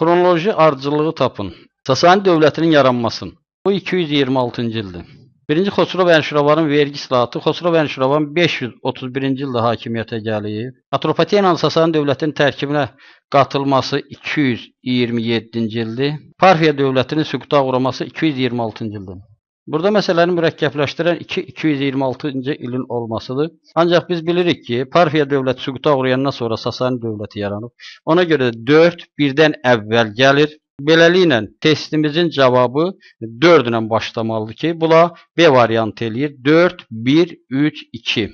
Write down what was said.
Xronoloji ardıcıllığı tapın. Sasani dövlətinin yaranmasın. Bu 226-cı ildir. 1-ci Xosrov Ənşiravanın vergi islahatı Xosrov Ənşiravan 531-ci ildə hakimiyyətə gəlib. Atropatenanın Sasani dövlətinin tərkibinə qatılması 227-ci ildir. Parfiya dövlətinin süquta uğraması 226-cı ildir. Burada məsələni mürəkkəbləşdirən 2 226-cı ilin olmasıdır. Ancaq biz bilirik ki, Parfiya dövləti süquta uğrayandan sonra Sasani dövləti yaranıb. Ona görə 4 birdən əvvəl gəlir. Beləliklə testimizin cavabı 4 ilə başlamalıdır ki, bula B variantı eləyir. 4 1 3 2